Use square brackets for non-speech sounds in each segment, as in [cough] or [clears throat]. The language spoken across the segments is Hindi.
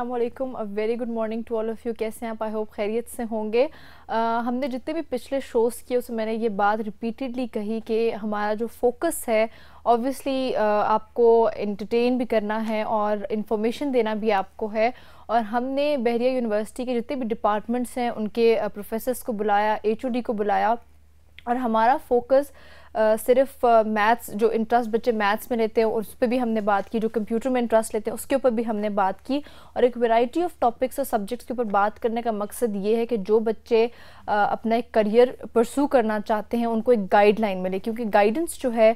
Aslam a very good morning to all of you कैसे हैं आप आई होप खैरियत से होंगे आ, हमने जितने भी पिछले शोज़ किए उसमें मैंने ये बात रिपीटेडली कही कि हमारा जो फोकस है ऑब्वियसली आपको इंटरटेन भी करना है और इन्फॉर्मेशन देना भी आपको है और हमने बहरिया यूनिवर्सिटी के जितने भी डिपार्टमेंट्स हैं उनके प्रोफेसर्स को बुलाया एच को बुलाया और हमारा फोकस सिर्फ मैथ्स जो इंटरेस्ट बच्चे मैथ्स में लेते हैं उस पर भी हमने बात की जो कंप्यूटर में इंटरेस्ट लेते हैं उसके ऊपर भी हमने बात की और एक वैरायटी ऑफ टॉपिक्स और सब्जेक्ट्स के ऊपर बात करने का मकसद ये है कि जो बच्चे अपना एक करियर परसू करना चाहते हैं उनको एक गाइडलाइन मिले क्योंकि गाइडेंस जो है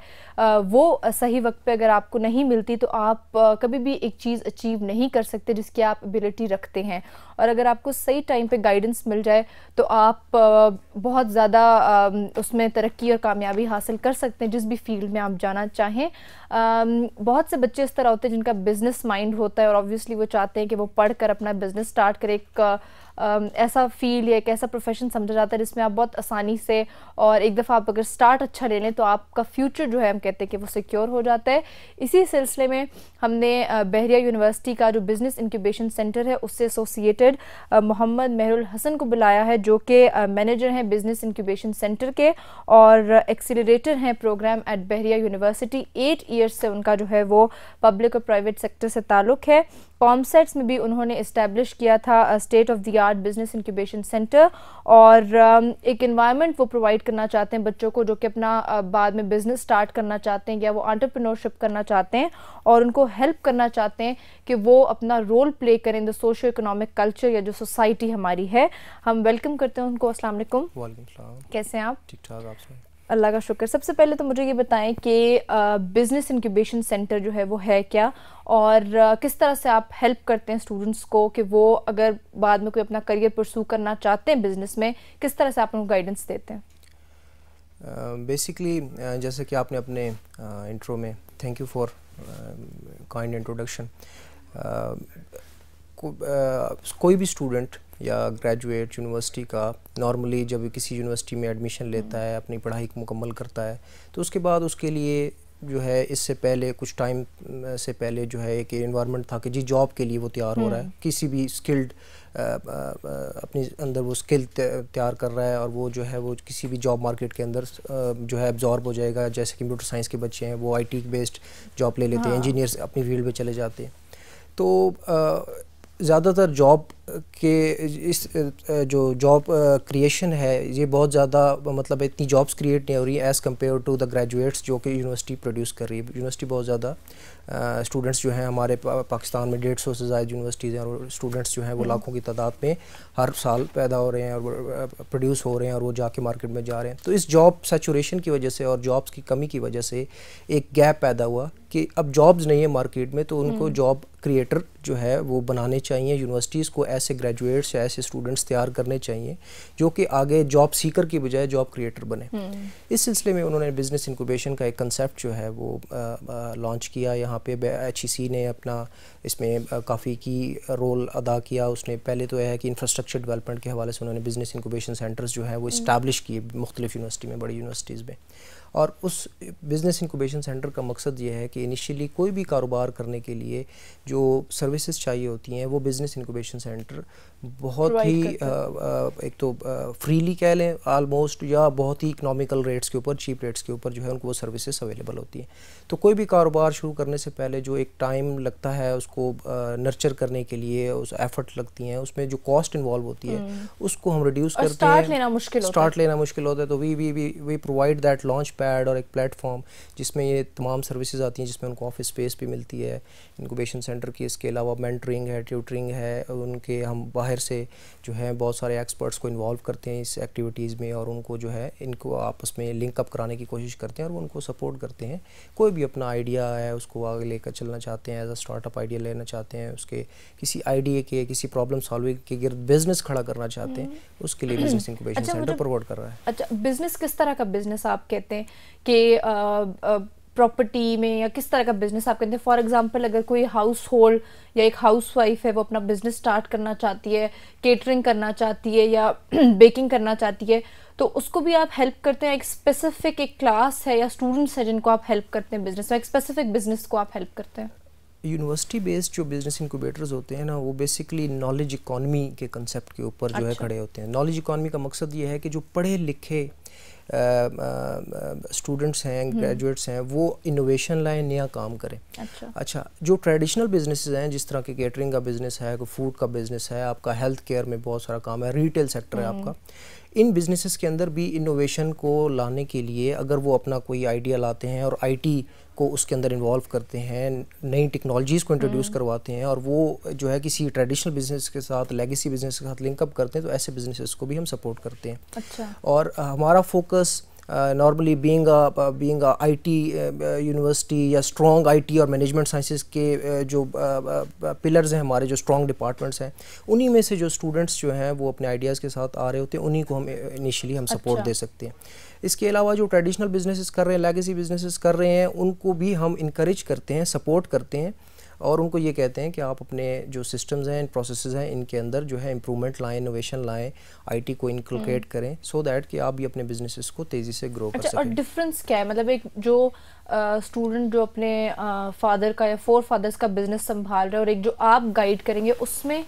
वो सही वक्त पर अगर आपको नहीं मिलती तो आप कभी भी एक चीज़ अचीव नहीं कर सकते जिसकी आप एबिलिटी रखते हैं और अगर आपको सही टाइम पे गाइडेंस मिल जाए तो आप बहुत ज़्यादा उसमें तरक्की और कामयाबी हासिल कर सकते हैं जिस भी फील्ड में आप जाना चाहें बहुत से बच्चे इस तरह होते हैं जिनका बिज़नेस माइंड होता है और ऑब्वियसली वो चाहते हैं कि वो पढ़ कर अपना बिज़नेस स्टार्ट करें एक ऐसा फील्ड या एक ऐसा प्रोफेशन समझा जाता है जिसमें आप बहुत आसानी से और एक दफ़ा आप अगर स्टार्ट अच्छा ले लें तो आपका फ्यूचर जो है हम कहते हैं कि वो सिक्योर हो जाता है इसी सिलसिले में हमने बहरिया यूनिवर्सिटी का जो बिज़नेस इंक्यूबेशन सेंटर है उससे एसोसिएटेड मोहम्मद महरुल हसन को बुलाया है जो कि मैनेजर हैं बिज़नेस इंक्यूबेशन सेंटर के और एक्सीटर हैं program at Bahria university eight years से उनका जो है वो पब्लिक और प्राइवेट सेक्टर से ताल्लुक़ है कॉमसेट्स में भी उन्होंने इस्टेब्लिश किया था state of the art business incubation centre और um, एक इन्वायरमेंट वो प्रोवाइड करना चाहते हैं बच्चों को जो कि अपना uh, बाद में बिजनेस स्टार्ट करना चाहते हैं या वो आंट्रप्रनोरशिप करना चाहते हैं और उनको हेल्प करना चाहते हैं कि वो अपना रोल प्ले करें द सोशो इकोनॉमिक कल्चर या जो सोसाइटी हमारी है हम वेलकम करते हैं उनको असल कैसे हैं आप ठीक ठाक आप अल्लाह का शुक्र सबसे पहले तो मुझे ये बताएं कि बिज़नेस इंक्यूबेशन सेंटर जो है वो है क्या और आ, किस तरह से आप हेल्प करते हैं स्टूडेंट्स को कि वो अगर बाद में कोई अपना करियर परसू करना चाहते हैं बिज़नेस में किस तरह से आप उनको गाइडेंस देते हैं बेसिकली uh, uh, जैसे कि आपने अपने इंट्रो uh, में thank you for kind introduction को, कोई भी स्टूडेंट या ग्रेजुएट यूनिवर्सिटी का नॉर्मली जब किसी यूनिवर्सिटी में एडमिशन लेता है अपनी पढ़ाई मुकम्मल करता है तो उसके बाद उसके लिए जो है इससे पहले कुछ टाइम से पहले जो है एक इन्वायरमेंट था कि जी जॉब के लिए वो तैयार हो रहा है हम्म। किसी भी स्किल्ड अपने अंदर वो स्किल तैयार कर रहा है और वो जो है वो किसी भी जॉब मार्केट के अंदर जो है एब्जॉर्ब हो जाएगा जैसे कंप्यूटर साइंस के बच्चे हैं वो आईटी बेस्ड जॉब ले लेते हैं इंजीनियर्स हाँ। अपनी फील्ड में चले जाते हैं तो ज़्यादातर जॉब के इस जो जॉब क्रिएशन है ये बहुत ज़्यादा मतलब इतनी जॉब्स क्रिएट नहीं हो रही as compare to the graduates जो कि यूनिवर्सिटी प्रोड्यूस कर रही है यूनिवर्सिटी बहुत ज़्यादा स्टूडेंट्स जो हैं हमारे पा, पाकिस्तान में डेढ़ सौ से ज़्यादा यूनिवर्सिटीज़ हैं और स्टूडेंट्स जो हैं वो हम्म। लाखों की तादाद में हर साल पैदा हो रहे हैं और प्रोड्यूस हो रहे हैं और वो जाके मार्केट में जा रहे हैं तो इस जॉब सेचुरेशन की वजह से और जॉब्स की कमी की वजह से एक गैप पैदा हुआ कि अब जॉब्स नहीं है मार्केट में तो उनको जॉब हम्म। क्रिएटर जो है वो बनाने चाहिए यूनिवर्सिटीज़ को ऐसे ग्रेजुएट्स या ऐसे स्टूडेंट्स तैयार करने चाहिए जो कि आगे जॉब सीकर की बजाय जॉब क्रिएटर बने हम्म। इस सिलसिले में उन्होंने बिज़नेस इंक्यूबेशन का एक कंसेप्ट जो है वो लॉन्च किया यहाँ पे एच e ने अपना इसमें काफ़ी की रोल अदा किया उसने पहले तो यह है कि इंफ्रास्ट्रक्चर डेवलपमेंट के हवाले से उन्होंने बिज़नेस इंक्यूबेशन सेंटर्स जो है वो इस्टेब्लिश हम्म। किए मुख्तलिफ यूनिवर्सिटी में बड़ी यूनिवर्सिटीज़ में और उस बिज़नेस इंक्यूबेशन सेंटर का मकसद ये है कि इनिशियली कोई भी कारोबार करने के लिए जो सर्विसेज चाहिए होती हैं वो बिज़नेस इंक्यूबेशन सेंटर बहुत ही आ, आ, एक तो फ्रीली कह लें आलमोस्ट या बहुत ही इकनॉमिकल रेट्स के ऊपर चीप रेट्स के ऊपर जो है उनको वो सर्विसेज अवेलेबल होती हैं तो कोई भी कारोबार शुरू करने से पहले जो एक टाइम लगता है उसको नर्चर करने के लिए उस एफर्ट लगती हैं उसमें जो कॉस्ट इन्वॉल्व होती है हम्म। उसको हम रिड्यूस करते हैं स्टार्ट लेना मुश्किल होता है तो we we we provide that launch pad और एक प्लेटफॉर्म जिसमें ये तमाम सर्विसेज आती हैं जिसमें उनको ऑफिस स्पेस भी मिलती है इनकोबेशन सेंटर की इसके अलावा मैंटरिंग है ट्यूटरिंग है उनके हम बाहर से जो है बहुत सारे एक्सपर्ट्स को इन्वॉल्व करते हैं इस एक्टिविटीज़ में और उनको जो है इनको आपस में लिंकअप कराने की कोशिश करते हैं और उनको सपोर्ट करते हैं कोई भी अपना आइडिया है उसको आगे लेकर चलना चाहते हैं एज अ स्टार्टअप आइडिया लेना चाहते हैं उसके किसी आइडिए के किसी प्रॉब्लम सॉल्विंग के गिर बिजनेस खड़ा करना चाहते हैं हम्म। उसके लिए बिजनेस इंक्यूबेशन सेंटर प्रोवाइड कर रहा है अच्छा बिजनेस किस तरह का बिजनेस आप कहते हैं कि प्रॉपर्टी में या किस तरह का बिजनेस आप करते हैं फॉर एग्जांपल अगर कोई हाउस होल्ड या एक हाउस वाइफ है वो अपना बिजनेस स्टार्ट करना चाहती है केटरिंग करना चाहती है या बेकिंग [clears throat] करना चाहती है तो उसको भी आप हेल्प करते हैं एक स्पेसिफिक एक क्लास है या स्टूडेंट्स है जिनको आप हेल्प करते हैं बिजनेस में एक स्पेसिफिक बिजनेस को आप हेल्प करते हैं यूनिवर्सिटी बेस्ड जो बिजनेस इंक्यूबेटर्स होते हैं ना वो बेसिकली नॉलेज इकॉनमी के कंसेप्ट के ऊपर अच्छा। जो है अच्छा। खड़े होते हैं नॉलेज इकॉनमी का मकसद ये है कि जो पढ़े लिखे स्टूडेंट्स हैं ग्रेजुएट्स हम्म। हैं वो इनोवेशन लाए नया काम करें अच्छा अच्छा जो ट्रेडिशनल बिजनेस हैं जिस तरह के केटरिंग का बिज़नेस है कोई फूड का बिज़नेस है आपका हेल्थ केयर में बहुत सारा काम है रिटेल सेक्टर है हम्म। आपका इन बिज़नेसेस के अंदर भी इनोवेशन को लाने के लिए अगर वो अपना कोई आइडिया लाते हैं और आईटी को उसके अंदर इन्वॉल्व करते हैं नई टेक्नोलॉजीज़ को इंट्रोड्यूस हम्म। करवाते हैं और वो जो है किसी ट्रेडिशनल बिजनेस के साथ लेगेसी बिजनेस के साथ लिंकअप करते हैं तो ऐसे बिजनेसेस को भी हम सपोर्ट करते हैं अच्छा और हमारा focus normally being being T university या स्ट्रॉन्ग टी और मैनेजमेंट साइंसिस के जो पिलर्स हैं हमारे जो स्ट्रॉन्ग डिपार्टमेंट्स हैं उन्हीं में से जो स्टूडेंट्स जो हैं वो अपने आइडियाज़ के साथ आ रहे होते हैं उन्हीं को हम इनिशियली हम सपोर्ट अच्छा। दे सकते हैं इसके अलावा जो ट्रेडिशनल बिजनेसेस कर रहे हैं लेगेसी बिजनेसेस कर रहे हैं उनको भी हम इनक्रेज करते हैं सपोर्ट करते हैं और उनको ये कहते हैं कि आप अपने जो सिस्टम्स हैं प्रोसेस हैं इनके अंदर जो है इम्प्रूवमेंट लाएँ इनोवेशन लाएँ आईटी को इनकलकेट हम्म। करें सो so दैट कि आप भी अपने बिजनेसेस को तेज़ी से ग्रो अच्छा, कर सकें और डिफरेंस क्या है मतलब एक जो स्टूडेंट जो अपने फादर का या फोर फादर्स का बिजनेस संभाल रहे हैं और एक जो आप गाइड करेंगे उसमें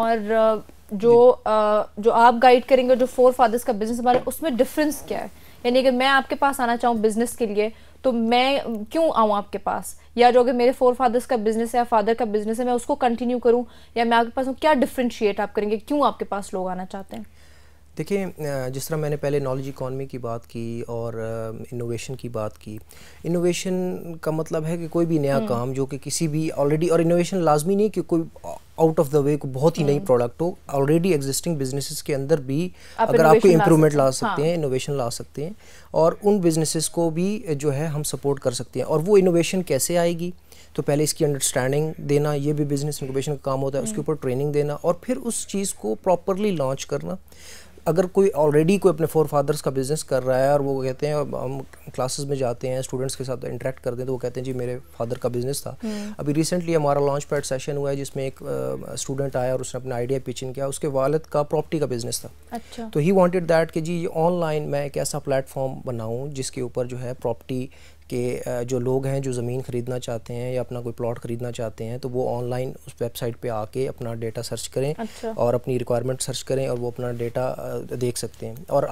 और जो आ, जो आप गाइड करेंगे जो फोर फादर्स का बिजनेस संभाल रहे हैं उसमें डिफरेंस क्या है यानी अगर मैं आपके पास आना चाहूँ बिज़नेस के लिए तो मैं क्यों आऊँ आपके पास या जो अगर मेरे फोर फादर्स का बिज़नेस है या फादर का बिज़नेस है मैं उसको कंटिन्यू करूँ या मैं आपके पास हूँ क्या डिफ्रेंशिएट आप करेंगे क्यों आपके पास लोग आना चाहते हैं देखिए जिस तरह मैंने पहले नॉलेज इकॉनमी की बात की और इनोवेशन की बात की इनोवेशन का मतलब है कि कोई भी नया हम्म। काम जो कि किसी भी ऑलरेडी और इनोवेशन लाजमी नहीं कि कोई आउट ऑफ द वे को बहुत ही नई प्रोडक्ट हम्म। हो ऑलरेडी एग्जिस्टिंग बिजनेसेस के अंदर भी आप अगर आपको इम्प्रूवमेंट ला सकते हैं इनोवेशन हाँ। ला सकते हैं और उन बिजनेसिस को भी जो है हम सपोर्ट कर सकते हैं और वो इनोवेशन कैसे आएगी तो पहले इसकी अंडरस्टैंडिंग देना ये भी बिजनेस इनोवेशन का काम होता है उसके हम्म। ऊपर ट्रेनिंग देना और फिर उस चीज़ को प्रॉपरली लॉन्च करना अगर कोई ऑलरेडी कोई अपने फोर फादर्स का बिज़नेस कर रहा है और वो कहते हैं हम क्लासेस में जाते हैं स्टूडेंट्स के साथ इंटरेक्ट करते हैं तो वो कहते हैं जी मेरे फादर का बिज़नेस था हम्म। अभी रिसेंटली हमारा लॉन्च पैड सेशन हुआ है जिसमें एक स्टूडेंट आया और उसने अपना आइडिया पिचिन किया उसके वालद का प्रॉपर्टी का बिज़नेस था अच्छा तो ही वॉन्टेड दैट कि जी ऑनलाइन मैं एक ऐसा प्लेटफॉर्म बनाऊँ जिसके ऊपर जो है प्रॉपर्टी कि जो लोग हैं जो ज़मीन ख़रीदना चाहते हैं या अपना कोई प्लॉट ख़रीदना चाहते हैं तो वो ऑनलाइन उस वेबसाइट पे आके अपना डेटा सर्च करें अच्छा। और अपनी रिक्वायरमेंट सर्च करें और वो अपना डेटा देख सकते हैं और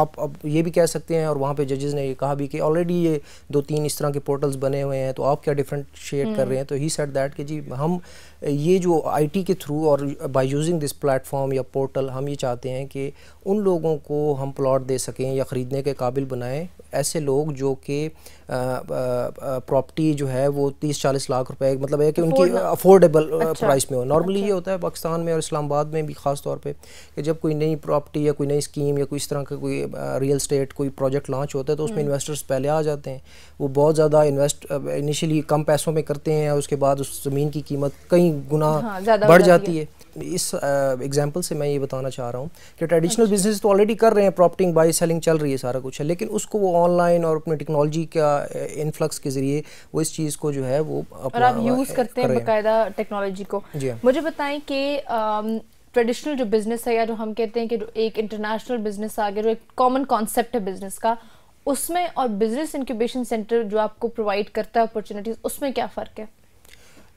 आप अब ये भी कह सकते हैं और वहाँ पे जजेज़ ने ये कहा भी कि ऑलरेडी ये दो तीन इस तरह के पोर्टल्स बने हुए हैं तो आप क्या डिफ्रेंशिएट कर हम्म। रहे हैं तो ही सेट दैट कि जी हम ये जो आई के थ्रू और बाई यूजिंग दिस प्लेटफॉर्म या पोर्टल हम ये चाहते हैं कि उन लोगों को हम प्लाट दे सकें या ख़रीदने के काबिल बनाएँ ऐसे लोग जो कि प्रॉपर्टी जो है वो तीस चालीस लाख रुपए मतलब है कि उनकी अफोर्डेबल अच्छा। प्राइस में हो नॉर्मली अच्छा। ये होता है पाकिस्तान में और इस्लामाबाद में भी खास तौर पे कि जब कोई नई प्रॉपर्टी या कोई नई स्कीम या कोई इस तरह का कोई रियल स्टेट कोई प्रोजेक्ट लॉन्च होता है तो उसमें इन्वेस्टर्स हम्म। पहले आ जाते हैं वो बहुत ज़्यादा इन्वेस्ट इनिशियली कम पैसों में करते हैं उसके बाद उस ज़मीन की कीमत कई गुना हाँ, बढ़ जाती है इस एग्जांपल uh, से मैं ये बताना चाह रहा हूँ कि ट्रेडिशनल अच्छा। बिजनेस तो ऑलरेडी कर रहे हैं प्रॉपर्टिंग बाई सेलिंग चल रही है सारा कुछ है लेकिन उसको वो ऑनलाइन और अपने टेक्नोलॉजी का इनफ्लक्स के ज़रिए वो इस चीज़ को जो है वो और आप यूज़ करते हैं बाकायदा टेक्नोलॉजी को हाँ। मुझे बताएं कि ट्रेडिशनल जो बिज़नेस है या जो हम कहते हैं कि एक इंटरनेशनल बिज़नेस आ गया जो एक कॉमन कॉन्सेप्ट है बिज़नेस का उसमें और बिज़नेस इंक्यूबेशन सेंटर जो आपको प्रोवाइड करता है अपॉर्चुनिटीज़ उसमें क्या फ़र्क है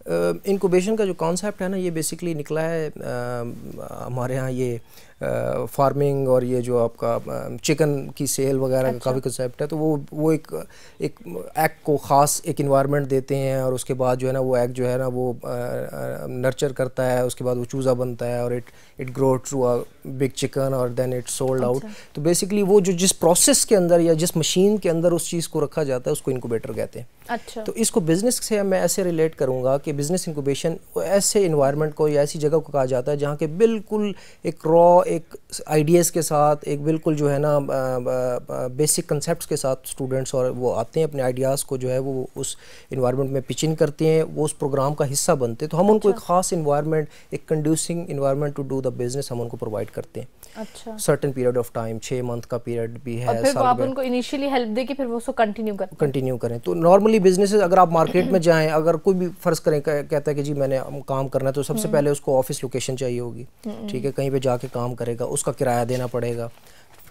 इनकोबेशन का जो कॉन्सेप्ट है ना ये बेसिकली निकला है हमारे यहाँ ये फार्मिंग और ये जो आपका चिकन की सेल वगैरह अच्छा। का काफ़ी कंसेप्ट है तो वो वो एक एक एग को ख़ास एक इन्वायरमेंट देते हैं और उसके बाद जो है ना वो एग जो है ना वो नर्चर करता है उसके बाद वो चूज़ा बनता है और it it grow through a big chicken और देन इट सोल्ड आउट तो बेसिकली वो जो जिस प्रोसेस के अंदर या जिस मशीन के अंदर उस चीज़ को रखा जाता है उसको इनकोबेटर कहते हैं अच्छा तो इसको बिज़नेस से मैं ऐसे रिलेट करूँगा कि बिज़नेस इंक्यूबेशन ऐसे इन्वायरमेंट को या ऐसी जगह को कहा जाता है जहाँ के बिल्कुल एक रॉ एक आइडियाज़ के साथ एक बिल्कुल जो है ना बेसिक कंसेप्ट के साथ स्टूडेंट्स और वो आते हैं अपने आइडियाज़ को जो है वो उस इन्वायरमेंट में पिचिन करते हैं वो उस प्रोग्राम का हिस्सा बनते हैं तो हम उनको एक अच्छा। ख़ास इन्वायरमेंट एक conducive environment to do the business हम उनको प्रोवाइड करते हैं certain certain period of time छः मंथ का पीरियड भी है और फिर वो आप उनको इनिशियली हेल्प दे कि फिर वो उसको कंटिन्यू करें कंटिन्यू करें तो नॉर्मली बिजनेस अगर आप मार्केट में [clears throat] जाएं अगर कोई भी फर्ज करें कहता है कि जी मैंने काम करना है तो सबसे हम्म। पहले उसको ऑफिस लोकेशन चाहिए होगी हम्म। ठीक है कहीं पर जाके काम करेगा उसका किराया देना पड़ेगा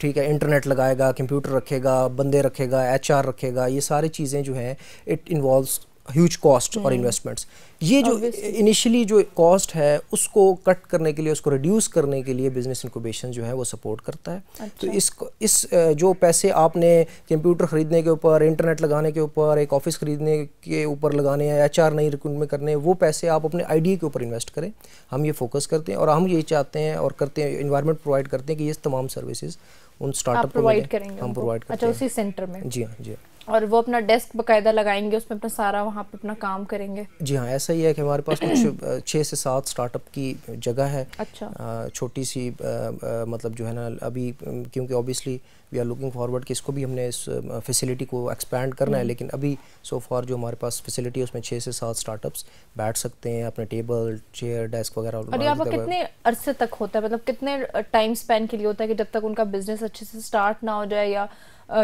ठीक है इंटरनेट लगाएगा कंप्यूटर रखेगा बंदे रखेगा एचआर रखेगा ये सारी चीज़ें जो हैं इट इन्वॉल्व ह्यूज कॉस्ट और इन्वेस्टमेंट्स ये जो इनिशियली जो कॉस्ट है उसको कट करने के लिए उसको रिड्यूस करने के लिए बिजनेस इंक्यूबेशन जो है वो सपोर्ट करता है तो अच्छा। तो इस इस जो पैसे आपने कंप्यूटर खरीदने के ऊपर इंटरनेट लगाने के ऊपर एक ऑफिस खरीदने के ऊपर लगाने या एच आर नई रिक्रूटमेंट करने वो पैसे आप अपने आइडिया के ऊपर इन्वेस्ट करें हम ये फोकस करते हैं और हम यही चाहते हैं और करते हैं इन्वायरमेंट प्रोवाइड करते हैं कि ये तमाम सर्विसेज उन स्टार्टअप को हम प्रोवाइड अच्छा, करते हैं में जी हाँ जी हाँ। और वो अपना डेस्क बकायदा लगाएंगे उसमें अपना सारा वहाँ पे अपना काम करेंगे जी हाँ ऐसा ही है कि हमारे पास कुछ [clears throat] छः से सात स्टार्टअप की जगह है अच्छा छोटी सी आ, आ, मतलब जो है ना अभी क्योंकि obviously we are looking forward कि इसको भी हमने इस फैसिलिटी को एक्सपैंड करना है हम्म। लेकिन अभी सो so फॉर जो हमारे पास फैसिलिटी है उसमें छः से सात स्टार्टअप्स बैठ सकते हैं अपने टेबल चेयर डेस्क वगैरह और कितने अरसे तक होता है मतलब कितने टाइम स्पेंड के लिए होता है कि जब तक उनका बिजनेस अच्छे से स्टार्ट ना हो जाए या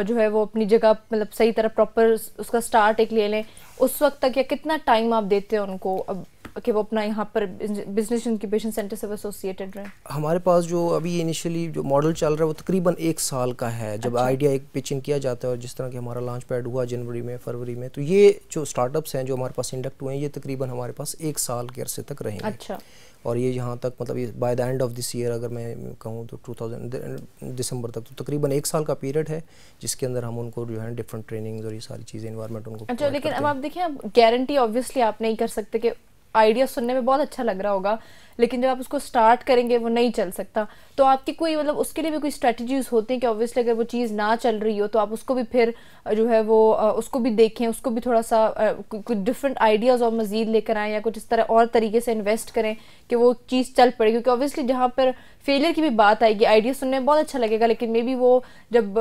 जो है वो अपनी जगह मतलब सही तरह प्रॉपर उसका स्टार्ट एक ले लें उस वक्त तक या कितना टाइम आप देते हैं उनको अब कि वो अपना यहाँ पर बिजनेस इंक्यूबेशन सेंटर से वो एसोसिएटेड रहे हमारे पास जो अभी इनिशियली जो मॉडल चल रहा है वो तकरीबन एक साल का है जब अच्छा। आइडिया एक पिचिंग किया जाता है और जिस तरह के हमारा लॉन्च पैड हुआ जनवरी में फरवरी में तो ये जो स्टार्टअप्स हैं जो हमारे पास इंडक्ट हुए हैं ये तकरीबन हमारे पास एक साल के अरसे तक रहे अच्छा और ये यहाँ तक मतलब by the end of this year अगर मैं कहूँ तो 2000 दिसंबर तक तो तकरीबन एक साल का पीरियड है जिसके अंदर हम उनको जो है डिफरेंट ट्रेनिंग्स और ये सारी चीज़ें इन्वायरमेंट उनको अच्छा लेकिन अब आप देखिए गारंटी ऑब्वियसली आप नहीं कर सकते कि आइडिया सुनने में बहुत अच्छा लग रहा होगा लेकिन जब आप उसको स्टार्ट करेंगे वो नहीं चल सकता तो आपकी कोई मतलब उसके लिए भी कोई स्ट्रेटजीज होती हैं कि ऑब्वियसली अगर वो चीज़ ना चल रही हो तो आप उसको भी फिर जो है वो उसको भी देखें उसको भी थोड़ा सा कुछ डिफरेंट आइडियाज़ और मज़ीद लेकर आएँ या कुछ इस तरह और तरीके से इन्वेस्ट करें कि वो चीज़ चल पड़े क्योंकि ऑब्वियसली जहाँ पर फेलियर की भी बात आएगी आइडिया सुनने में बहुत अच्छा लगेगा लेकिन मे बी वो जब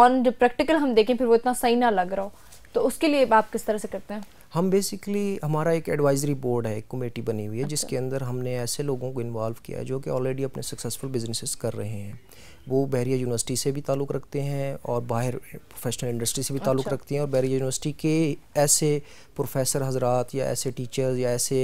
ऑन जब प्रैक्टिकल हम देखें फिर वो इतना सही ना लग रहा हो तो उसके लिए आप किस तरह से करते हैं हम बेसिकली हमारा एक एडवाइजरी बोर्ड है एक कमेटी बनी हुई है अच्छा। जिसके अंदर हमने ऐसे लोगों को इन्वॉल्व किया है जो कि ऑलरेडी अपने सक्सेसफुल बिजनेसेस कर रहे हैं वो बहरिया यूनिवर्सिटी से भी ताल्लुक़ रखते हैं और बाहर प्रोफेशनल इंडस्ट्री से भी ताल्लुक़ अच्छा। रखते हैं और बहरिया यूनिवर्सिटी के ऐसे प्रोफेसर हजरात या ऐसे टीचर्स या ऐसे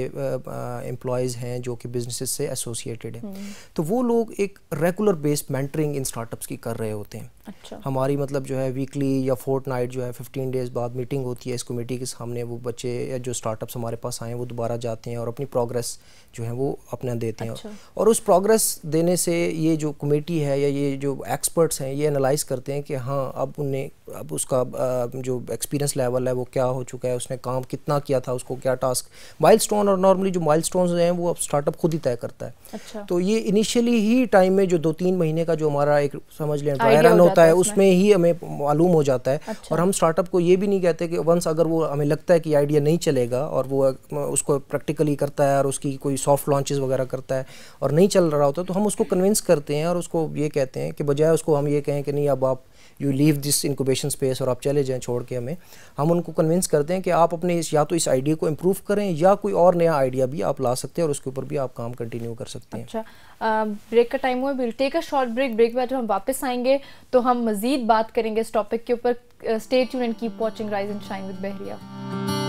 एम्प्लॉयज़ हैं जो कि बिजनेसेस से एसोसिएटेड हैं हम्म। तो वो लोग एक regular base mentoring in startups की कर रहे होते हैं अच्छा हमारी मतलब जो है वीकली या फोर्ट नाइट जो है फिफ्टीन डेज़ बाद मीटिंग होती है इस कमेटी के सामने वो बच्चे या जो स्टार्टअप्स हमारे पास आए हैं वो दोबारा जाते हैं और अपनी प्रोग्रेस जो है वो अपना देते हैं अच्छा। और उस प्रोग्रेस देने से ये जो कमेटी है या ये जो एक्सपर्ट्स हैं ये एनालाइज करते हैं कि हाँ अब उन्हें अब उसका जो एक्सपीरियंस लेवल है वो क्या हो चुका है उसने काम कितना किया था उसको क्या टास्क माइल और नॉर्मली जो माइल हैं वो अब स्टार्टअप खुद ही तय करता है अच्छा। तो ये इनिशियली ही टाइम में जो दो तीन महीने का जो हमारा एक समझ लें ड्राई रन होता होता है उसमें ही हमें मालूम हो जाता है अच्छा। और हम स्टार्टअप को ये भी नहीं कहते कि वंस अगर वो हमें लगता है कि आइडिया नहीं चलेगा और वो उसको प्रैक्टिकली करता है और उसकी कोई सॉफ्ट लॉन्चेस वगैरह करता है और नहीं चल रहा होता तो हम उसको कन्विंस करते हैं और उसको ये कहते हैं कि बजाय उसको हम ये कहें कि नहीं अब आप you leave this incubation space और आप चले जाएँ छोड़ के हमें हम उनको कन्विंस करते हैं कि आप अपने इस या तो इस आइडिया को इम्प्रूव करें या कोई और नया आइडिया भी आप ला सकते हैं और उसके ऊपर भी आप काम कंटिन्यू कर सकते हैं अच्छा ब्रेक का टाइम हुआ take a short break break के बाद जब हम वापस आएंगे तो हम मज़ीद बात करेंगे इस टॉपिक के ऊपर stay tuned and keep watching rise and shine with Bahria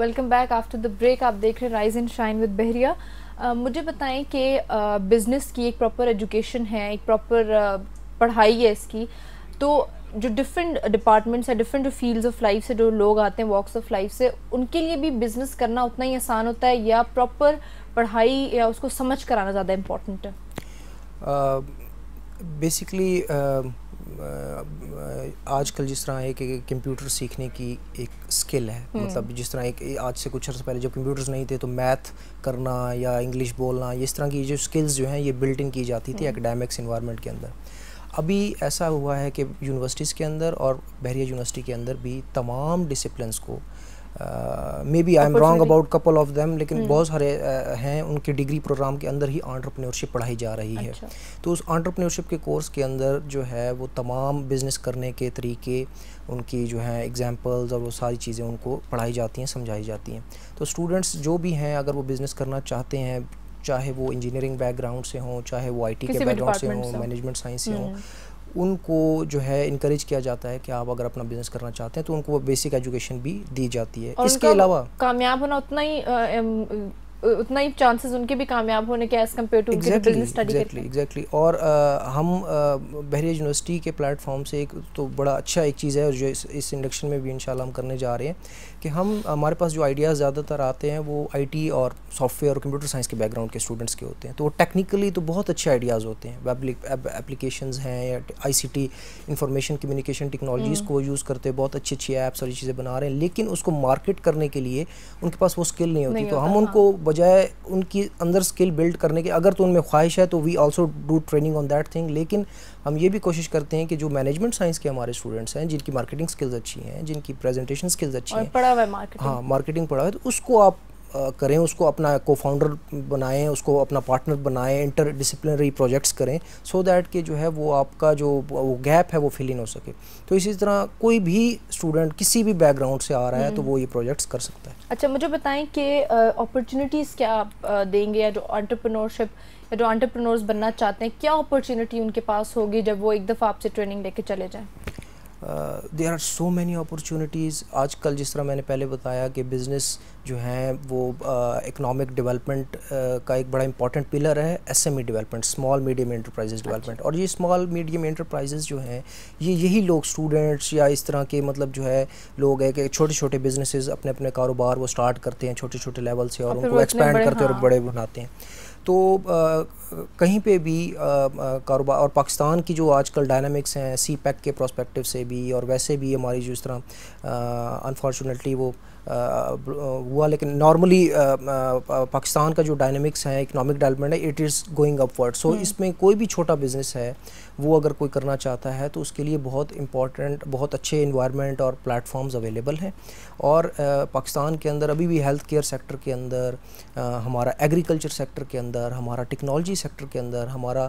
welcome back after the break आप देख रहे हैं rise and shine with Bahria मुझे बताएं कि बिज़नेस uh, की एक प्रॉपर एजुकेशन है एक प्रॉपर uh, पढ़ाई है इसकी तो जो डिफरेंट डिपार्टमेंट्स है डिफरेंट जो फील्ड्स ऑफ लाइफ से जो लोग आते हैं वॉक्स ऑफ लाइफ से उनके लिए भी बिज़नेस करना उतना ही आसान होता है या प्रॉपर पढ़ाई या उसको समझ कराना ज़्यादा इम्पोर्टेंट है बेसिकली uh, आजकल जिस तरह एक, कंप्यूटर सीखने की एक स्किल है हम्म। मतलब जिस तरह एक आज से कुछ अर्स पहले जब कंप्यूटर्स नहीं थे तो मैथ करना या इंग्लिश बोलना इस तरह की जो स्किल्स जो हैं ये बिल्डिंग की जाती थी एकेडमिक्स हम्म। इन्वायरमेंट के अंदर अभी ऐसा हुआ है कि यूनिवर्सिटीज़ के अंदर और बहरिया यूनिवर्सिटी के अंदर भी तमाम डिसप्लिनस को maybe I am wrong about couple of them लेकिन hmm. बहुत सारे uh, हैं उनके डिग्री प्रोग्राम के अंदर ही आंट्रप्रनोरशिप पढ़ाई जा रही अच्छा। है तो उस आंट्रप्रनोरशिप के कोर्स के अंदर जो है वो तमाम बिजनेस करने के तरीके उनकी जो है एग्जाम्पल्स और वो सारी चीज़ें उनको पढ़ाई जाती हैं समझाई जाती हैं तो स्टूडेंट्स जो भी हैं अगर वो बिज़नेस करना चाहते हैं चाहे वो इंजीनियरिंग बैकग्राउंड से हों चाहे वो आई के बैकग्राउंड से हों मैनेजमेंट साइंस से हों hmm. उनको जो है इनक्रेज किया जाता है कि आप अगर अपना बिजनेस करना चाहते हैं तो उनको बेसिक एजुकेशन भी दी जाती है इसके अलावा कामयाब होना उतना ही उतना ही चांसेस उनके भी कामयाब होने के एज कम्पेयर टू उनके बिजनेस स्टडी एग्जैक्टली एग्जैक्टली और आ, हम बहरीज यूनिवर्सिटी के प्लेटफॉर्म से एक तो बड़ा अच्छा एक चीज़ है और जो इस, इस इंडक्शन में भी इंशाल्लाह हम करने जा रहे हैं कि हम हमारे पास जो आइडियाज़ ज़्यादातर आते हैं वो आईटी और सॉफ्टवेयर और कंप्यूटर साइंस के बैकग्राउंड के स्टूडेंट्स के होते हैं तो वो टेक्निकली तो बहुत अच्छे आइडियाज़ होते हैं वेब हैं या I C T information communication technologies को यूज़ करते हैं बहुत अच्छी अच्छी ऐप सारी चीज़ें बना रहे हैं लेकिन उसको मार्केट करने के लिए उनके पास वो स्किल नहीं होती तो हम हाँ। उनको बजाय उनकी अंदर स्किल बिल्ड करने के अगर तो उनमें ख्वाहिश है तो we also do training on that thing लेकिन हम ये भी कोशिश करते हैं कि जो मैनेजमेंट साइंस के हमारे स्टूडेंट्स हैं जिनकी मार्केटिंग स्किल्स अच्छी हैं जिनकी प्रेजेंटेशन स्किल्स अच्छी हैं पढ़ा हुआ है मार्केटिंग हाँ मार्केटिंग पढ़ा हुआ है तो उसको आप करें उसको अपना को फाउंडर बनाएं उसको अपना पार्टनर बनाएं इंटर डिसिप्लिनरी प्रोजेक्ट्स करें सो so दैट के जो है वो आपका जो वो गैप है वो फिल इन हो सके तो इसी तरह कोई भी स्टूडेंट किसी भी बैकग्राउंड से आ रहा है हम्म। तो वो ये प्रोजेक्ट्स कर सकता है अच्छा मुझे बताएं कि अपॉर्चुनिटीज़ क्या आप देंगे या जो एंटरप्रेन्योरशिप जो अंटरप्रनोर्स बनना चाहते हैं क्या अपॉर्चुनिटी उनके पास होगी जब वो एक दफ़ा आपसे ट्रेनिंग लेके चले जाएँ there are so many opportunities आज कल जिस तरह मैंने पहले बताया कि बिज़नेस जो हैं वो इकोनॉमिक uh, डेवलपमेंट uh, का एक बड़ा इंपॉर्टेंट पिलर है S M E development small medium enterprises development और ये स्मॉल मीडियम इंटरप्राइजेज जो हैं ये यही लोग स्टूडेंट्स या इस तरह के मतलब जो है लोग हैं कि छोटे छोटे बिजनेसेस अपने अपने कारोबार वो स्टार्ट करते हैं छोटे छोटे लेवल से और उनको एक्सपैंड करते हैं और हाँ। बड़े बनाते हैं तो कहीं पे भी कारोबार और पाकिस्तान की जो आजकल डायनामिक्स हैं सी पैक के प्रोस्पेक्टिव से भी और वैसे भी हमारी जो इस तरह अनफॉर्चुनेटली वो आ, हुआ लेकिन नॉर्मली पाकिस्तान का जो डायनेमिक्स है इकोनॉमिक डेवलपमेंट है it is going upward so इसमें कोई भी छोटा बिजनेस है वो अगर कोई करना चाहता है तो उसके लिए बहुत इंपॉर्टेंट बहुत अच्छे इन्वायरमेंट और प्लेटफॉर्म्स अवेलेबल हैं और पाकिस्तान के अंदर अभी भी हेल्थ केयर सेक्टर के अंदर आ, हमारा एग्रीकल्चर सेक्टर के अंदर हमारा टेक्नोलॉजी सेक्टर के अंदर हमारा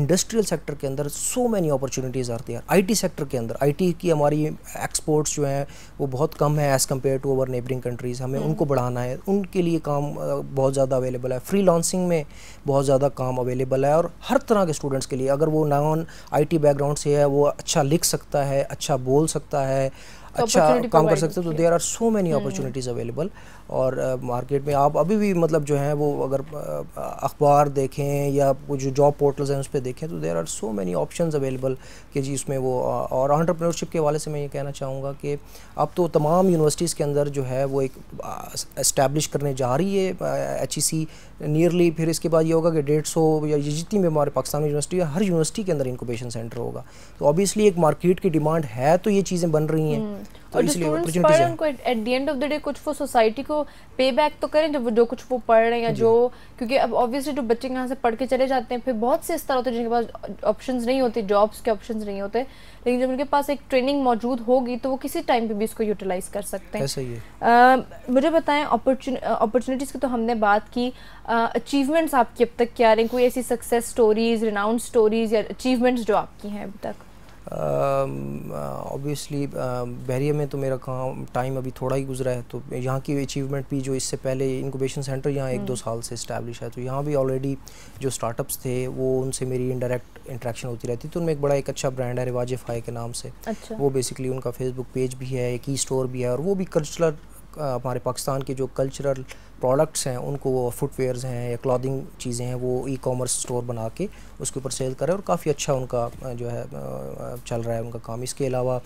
इंडस्ट्रियल सेक्टर के अंदर सो मैनी अपॉर्चुनिटीज़ आती है आईटी सेक्टर के अंदर आईटी की हमारी एक्सपोर्ट्स जो हैं वो बहुत कम है as compare to our neighbouring countries हमें हम्म। उनको बढ़ाना है उनके लिए काम बहुत ज़्यादा अवेलेबल है फ्री लॉन्सिंग में बहुत ज़्यादा काम अवेलेबल है और हर तरह के स्टूडेंट्स के लिए अगर वो नॉन टी बैकग्राउंड से है वो अच्छा लिख सकता है अच्छा बोल सकता है अच्छा काम कर सकते हो तो there are so many opportunities available और मार्केट में आप अभी भी मतलब जो है वो अगर अखबार देखें या जो जॉब पोर्टल्स हैं उस पर देखें तो there are so many option available कि जी उसमें वो और ऑन्टरप्रनरशिप के हवाले से मैं ये कहना चाहूँगा कि अब तो तमाम यूनिवर्सिटीज़ के अंदर जो है वो एक इस्टेब्लिश करने जा रही है एच ई सी नियरली फिर इसके बाद ये होगा कि डेढ़ सौ या ये जितनी भी हमारे पाकिस्तान यूनिवर्सिटी है हर यूनिवर्सिटी के अंदर इनकोबेशन सेंटर होगा तो ऑब्वियसली एक मार्केट की डिमांड है तो ये चीज़ें बन रही हैं हम्म। तो हैं उनको एट ऑफ द डे कुछ वो सोसाइटी को पे बैक तो करें जब जो कुछ वो पढ़ रहे हैं या जो क्योंकि अब ऑब्वियसली जो बच्चे यहाँ से पढ़ के चले जाते हैं फिर बहुत से इस तरह होते हैं जिनके पास ऑप्शन नहीं होते जॉब्स के ऑप्शन नहीं होते लेकिन जब उनके पास एक ट्रेनिंग मौजूद होगी तो वो किसी टाइम पे भी इसको यूटिलाइज कर सकते हैं मुझे बताएं अपॉर्चुनिटीज़ की तो हमने बात की अचीवमेंट्स आपकी अब तक क्या रही कोई ऐसी सक्सेस स्टोरीज रिनाउंड स्टोरीज या अचीवमेंट्स जो आपकी हैं अब तक obviously um, uh, um, Bahria में तो मेरा काम टाइम अभी थोड़ा ही गुजरा है तो यहाँ की अचीवमेंट भी जो इससे पहले इनकोबेशन सेंटर यहाँ एक दो हम्म। साल से इस्टेब्लिश है तो यहाँ भी ऑलरेडी जो स्टार्टअप्स थे वो उनसे मेरी इनडायरेक्ट इंट्रैक्शन होती रहती तो उनमें एक बड़ा एक अच्छा ब्रांड है रिवाज फाई के नाम से अच्छा। वो बेसिकली उनका फेसबुक पेज भी है एक ई स्टोर भी है और वो भी कल्चरल uh, हमारे पाकिस्तान के जो कल्चरल प्रोडक्ट्स हैं उनको वो फुटवेयर्स हैं या क्लॉदिंग चीज़ें हैं वो ई कॉमर्स स्टोर बना के उसके ऊपर सेल करें और काफ़ी अच्छा उनका जो है चल रहा है उनका काम इसके अलावा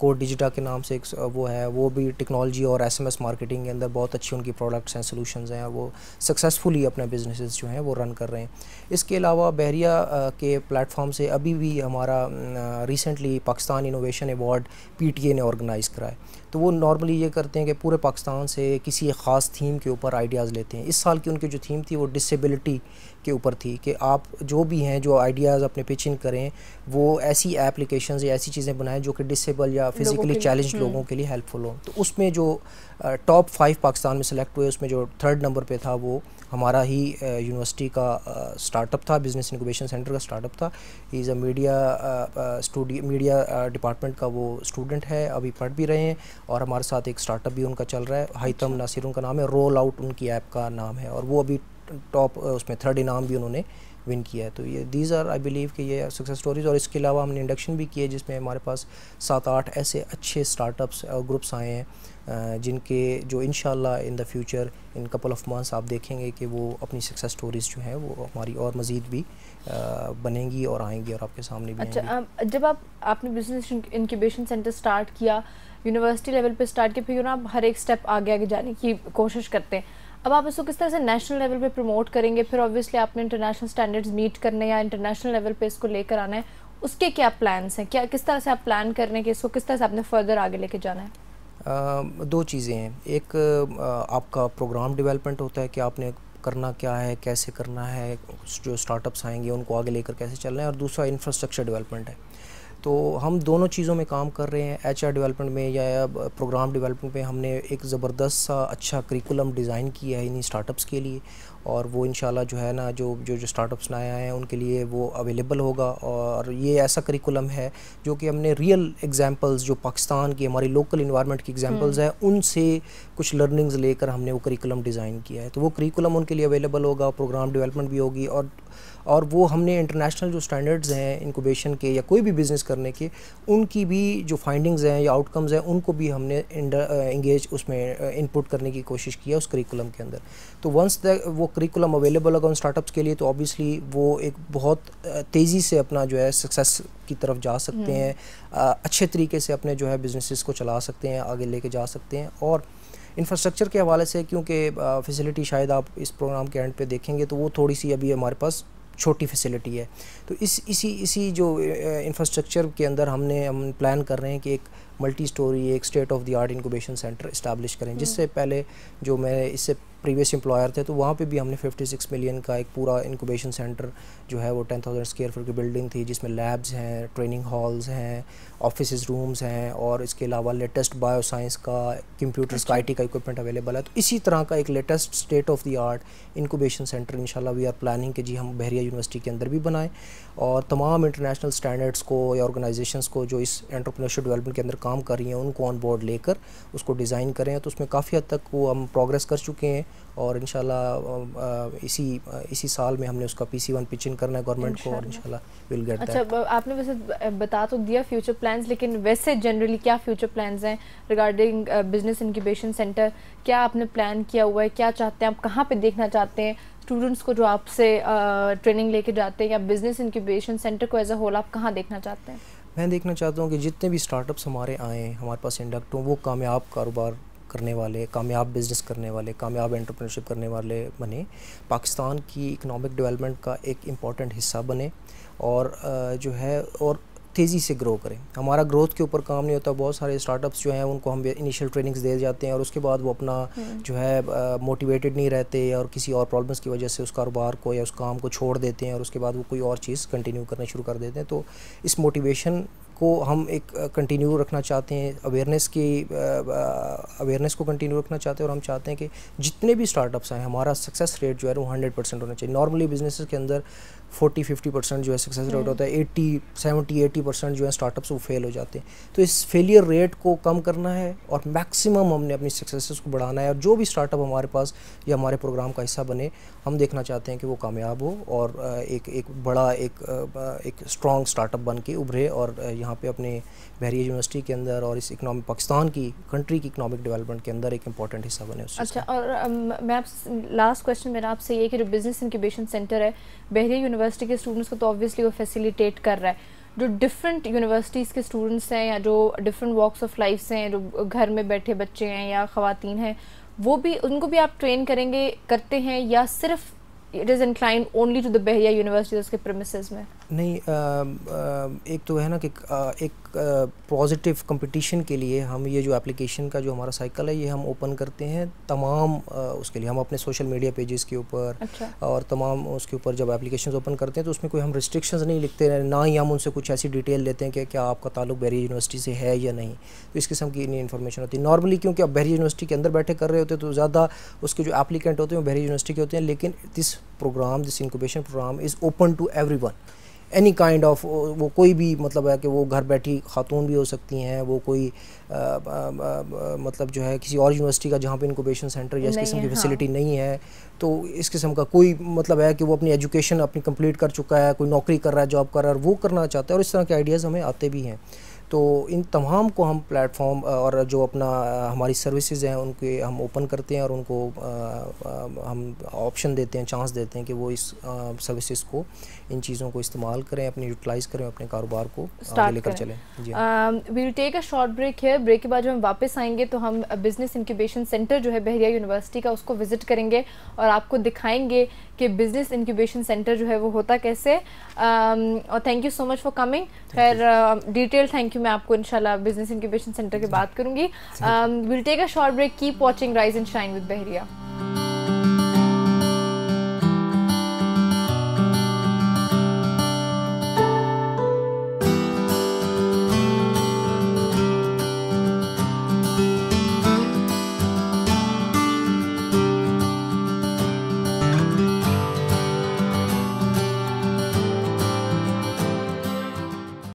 कोड डिजिटा के नाम से एक वो है वो भी टेक्नोलॉजी और एसएमएस मार्केटिंग के अंदर बहुत अच्छी उनकी प्रोडक्ट्स हैं सोलूशन हैं और वो सक्सेसफुली अपने बिजनेस जो हैं वो रन कर रहे हैं इसके अलावा बहरिया के प्लेटफॉर्म से अभी भी हमारा recently Pakistan innovation award P ने ऑर्गेनाइज़ कराए तो वो नॉर्मली ये करते हैं कि पूरे पाकिस्तान से किसी ख़ास खास थीम के ऊपर आइडियाज़ लेते हैं इस साल की उनकी जो थीम थी वो डिसेबिलिटी के ऊपर थी कि आप जो भी हैं जो आइडियाज़ अपने पिच करें वो ऐसी एप्लीकेशन या ऐसी चीज़ें बनाएं जो कि डिसेबल या फिज़िकली चैलेंज हम्म। लोगों के लिए हेल्पफुल हों तो उसमें जो टॉप फाइव पाकिस्तान में सेलेक्ट हुए उसमें जो थर्ड नंबर पर था वो हमारा ही यूनिवर्सिटी का स्टार्टअप था बिज़नेस इनकोबेशन सेंटर का स्टार्टअप था is a media studio media department का वो स्टूडेंट है अभी पढ़ भी रहे हैं और हमारे साथ एक स्टार्टअप भी उनका चल रहा है हाइतम अच्छा। नासिर उनका नाम है रोल आउट उनकी ऐप का नाम है और वो अभी टॉप उसमें थर्ड इनाम भी उन्होंने विन किया है तो ये दीज आर आई बिलीव कि ये सक्सेस स्टोरीज और इसके अलावा हमने इंडक्शन भी किए जिसमें हमारे पास सात आठ ऐसे अच्छे स्टार्टअप्स और ग्रुप्स आए हैं जिनके जो in in the future in couple of months आप देखेंगे कि वो अपनी सक्सेस स्टोरीज जो हैं वो हमारी और मज़ीद भी बनेंगी और आएंगी और आपके सामने भी अच्छा आ, जब आप आपने बिजनेस इंक्यूबेशन सेंटर स्टार्ट किया यूनिवर्सिटी लेवल पे स्टार्ट किया फिर आप हर एक स्टेप आगे आगे जाने की कोशिश करते हैं अब आप इसको किस तरह से नेशनल लेवल पर प्रमोट करेंगे फिर ऑब्वियसली आपने इंटरनेशनल स्टैंडर्ड्स मीट करने या इंटरनेशनल लेवल पर इसको लेकर आना है उसके क्या प्लान्स हैं क्या किस तरह से आप प्लान कर रहे हैं कि इसको किस तरह से आपने फर्दर आगे लेके जाना है दो चीज़ें हैं एक आपका प्रोग्राम डेवलपमेंट होता है कि आपने करना क्या है कैसे करना है जो स्टार्टअप्स आएंगे उनको आगे लेकर कैसे चलना है और दूसरा इंफ्रास्ट्रक्चर डेवलपमेंट है तो हम दोनों चीज़ों में काम कर रहे हैं एच डेवलपमेंट में या प्रोग्राम डेवलपमेंट में हमने एक ज़बरदस्त सा अच्छा करिकुलम डिज़ाइन किया है इन्हीं स्टार्टअप्स के लिए और वो इन जो है ना जो जो जो स्टार्टअप्स नए आए हैं उनके लिए वो अवेलेबल होगा और ये ऐसा करिकुलम है जो कि हमने रियल एग्जांपल्स जो पाकिस्तान की हमारी लोकल इन्वायरमेंट की एग्जांपल्स हम्म। हैं उनसे कुछ लर्निंग्स लेकर हमने वो करिकुलम डिज़ाइन किया है तो वो करिकुलम उनके लिए अवेलेबल होगा प्रोग्राम डेवलपमेंट भी होगी और और वो हमने इंटरनेशनल जो स्टैंडर्ड्स हैं इनकोबेशन के या कोई भी बिज़नेस करने के उनकी भी जो फाइंडिंग्स हैं या आउटकम्स हैं उनको भी हमने इंगेज uh, उसमें इनपुट uh, करने की कोशिश किया उस करिकुलम के अंदर तो वंस वो करिकुलम अवेलेबल होगा उन स्टार्टअप्स के लिए तो ऑब्वियसली वो एक बहुत uh, तेज़ी से अपना जो है सक्सेस की तरफ जा सकते हम्म। हैं अच्छे तरीके से अपने जो है बिजनेसिस को चला सकते हैं आगे लेके जा सकते हैं और इंफ्रास्ट्रक्चर के हवाले से क्योंकि फैसिलिटी शायद आप इस प्रोग्राम के एंड पे देखेंगे तो वो थोड़ी सी अभी हमारे पास छोटी फैसिलिटी है तो इस इसी इसी जो इंफ्रास्ट्रक्चर के अंदर हमने हम प्लान कर रहे हैं कि एक मल्टी स्टोरी एक state of the art incubation centre establish करें जिससे हम्म। पहले जो मैं इससे प्रीवियस एम्प्लॉयर थे तो वहाँ पे भी हमने 56 मिलियन का एक पूरा इनकोबेशन सेंटर जो है वो 10,000 स्केयर फुट की बिल्डिंग थी जिसमें लैब्स हैं ट्रेनिंग हॉल्स हैं ऑफिस रूम्स हैं और इसके अलावा लेटेस्ट बायोसाइंस का कंप्यूटर्स अच्छा। का आई का इक्विपमेंट अवेलेबल है तो इसी तरह का एक latest state of the art incubation centre in we are planning के जी हम बहरिया यूनिवर्सिटी के अंदर भी बनाएँ और तमाम इंटरनेशनल स्टैंडर्ड्स को या ऑर्गेनाइजेशन को जो इस एंट्रप्रनरशिप डेवलपमेंट के अंदर काम कर रही हैं उनको ऑन बोर्ड लेकर उसको डिज़ाइन करें तो उसमें काफ़ी हद तक वो हम प्रोग्रेस कर चुके हैं और इन इसी इसी साल में हमने उसका पी सी वन पिचिंग करना है गवर्नमेंट को और इन विल गेट अच्छा आपने वैसे बता तो दिया फ्यूचर प्लान्स लेकिन वैसे जनरली क्या फ्यूचर प्लान्स हैं रिगार्डिंग बिजनेस इनक्यूबेशन सेंटर क्या आपने प्लान किया हुआ है क्या चाहते हैं आप कहाँ पर देखना चाहते हैं स्टूडेंट्स को जो आपसे ट्रेनिंग लेके जाते हैं या बिजनेस इनक्यूबेशन सेंटर को एज अ होल आप कहाँ देखना चाहते हैं मैं देखना चाहता हूँ कि जितने भी स्टार्टअप्स हमारे आए हमारे पास इंडक्ट हों वो कामयाब कारोबार करने वाले कामयाब बिज़नेस करने वाले कामयाब एंटरप्रेनरशिप करने वाले बने पाकिस्तान की इकनॉमिक डेवलपमेंट का एक इम्पॉर्टेंट हिस्सा बने और जो है और तेज़ी से ग्रो करें हमारा ग्रोथ के ऊपर काम नहीं होता बहुत सारे स्टार्टअप्स जो हैं उनको हम इनिशियल ट्रेनिंग्स दे जाते हैं और उसके बाद वो अपना हम्म। जो है मोटिवेटेड नहीं रहते और किसी और प्रॉब्लम्स की वजह से उस कारोबार को या उस काम को छोड़ देते हैं और उसके बाद वो कोई और चीज़ कंटिन्यू करना शुरू कर देते हैं तो इस मोटिवेशन को हम एक कंटिन्यू रखना चाहते हैं अवेयरनेस की अवेयरनेस को कंटिन्यू रखना चाहते हैं और हम चाहते हैं कि जितने भी स्टार्टअप्स हैं हमारा सक्सेस रेट जो है वो हंड्रेड परसेंट होना चाहिए नॉर्मली बिजनेस के अंदर फोर्टी फिफ्टी परसेंट जो है सक्सेस रेट hmm. होता है एट्टी सेवेंटी एटी परसेंट जो है स्टार्टअप्स वो फेल हो जाते हैं तो इस फेलियर रेट को कम करना है और मैक्सिमम हमने अपनी सक्सेस को बढ़ाना है और जो भी स्टार्टअप हमारे पास या हमारे प्रोग्राम का हिस्सा बने हम देखना चाहते हैं कि वो कामयाब हो और एक एक बड़ा एक एक स्ट्रॉन्ग स्टार्टअप बन के उभरे और यहाँ पर अपने बहरी यूनिवर्सिटी के अंदर और इस इकनॉमिक पाकिस्तान की कंट्री की इकनॉमिक डेवलपमेंट के अंदर एक इंपॉर्टेंट हिस्सा बने अच्छा और मैं आप लास्ट क्वेश्चन मेरा आपसे ये कि जो बिजनेस इंक्यूबेशन सेंटर है बहरी यूनिवर्सिटी यूनिवर्सिटी के स्टूडेंट्स को तो ऑब्वियसली वो फैसिलिटेट कर रहा है जो डिफरेंट यूनिवर्सिटीज़ के स्टूडेंट्स हैं या जो डिफरेंट वॉक्स ऑफ लाइफ से हैं जो घर में बैठे बच्चे हैं या ख़वान हैं वो भी उनको भी आप ट्रेन करेंगे करते हैं या सिर्फ it is incline only to the Bahria university उसके प्रेमिसज में नहीं आ, आ, एक तो है ना कि आ, एक पॉजिटिव कंपटीशन के लिए हम ये जो एप्लीकेशन का जो हमारा साइकिल है ये हम ओपन करते हैं तमाम उसके लिए हम अपने सोशल मीडिया पेजेस के ऊपर अच्छा। और तमाम उसके ऊपर जब एप्लीकेशन ओपन करते हैं तो उसमें कोई हम रिस्ट्रिक्शंस नहीं लिखते हैं ना ही हम उनसे कुछ ऐसी डिटेल लेते हैं कि क्या आपका ताल्लुक बहरी यूनिवर्सिटी से है या नहीं तो इस किस्म की इन्फॉर्मेशन होती है नॉर्मली क्योंकि आप बहरी यूनिवर्सिटी के अंदर बैठे कर रहे होते हैं तो ज़्यादा उसके जो एप्लीकेंट होते हैं वो बहरी यूनिवर्सिटी के होते हैं लेकिन this programme this incubation programme is open to every any kind of वो कोई भी मतलब है कि वो घर बैठी खातून भी हो सकती हैं वो कोई आ, आ, आ, मतलब जो है किसी और यूनिवर्सिटी का जहाँ पे इनकोबेशन सेंटर या इस किस्म की फैसिलिटी हाँ। नहीं है तो इस किस्म का कोई मतलब है कि वो अपनी एजुकेशन अपनी कंप्लीट कर चुका है कोई नौकरी कर रहा है जॉब कर रहा है वो करना चाहता है और इस तरह के आइडियाज़ हमें आते भी हैं तो इन तमाम को हम प्लेटफॉर्म और जो अपना हमारी सर्विसेज हैं उनके हम ओपन करते हैं और उनको हम ऑप्शन देते हैं चांस देते हैं कि वो इस सर्विसेज को इन चीज़ों को इस्तेमाल करें अपने यूटिलाइज करें अपने कारोबार को लेकर चलें we'll take a short break है ब्रेक के बाद जब हम वापस आएंगे तो हम बिज़नेस इंक्यूबेशन सेंटर जो है बहरिया यूनिवर्सिटी का उसको विज़िट करेंगे और आपको दिखाएंगे कि बिज़नेस इंक्यूबेशन सेंटर जो है वो होता कैसे और thank you so much for coming खैर डिटेल थैंक यू मैं आपको इंशाल्लाह बिजनेस इंक्यूबेशन सेंटर की बात करूंगी will take a short break keep watching rise and shine with Bahria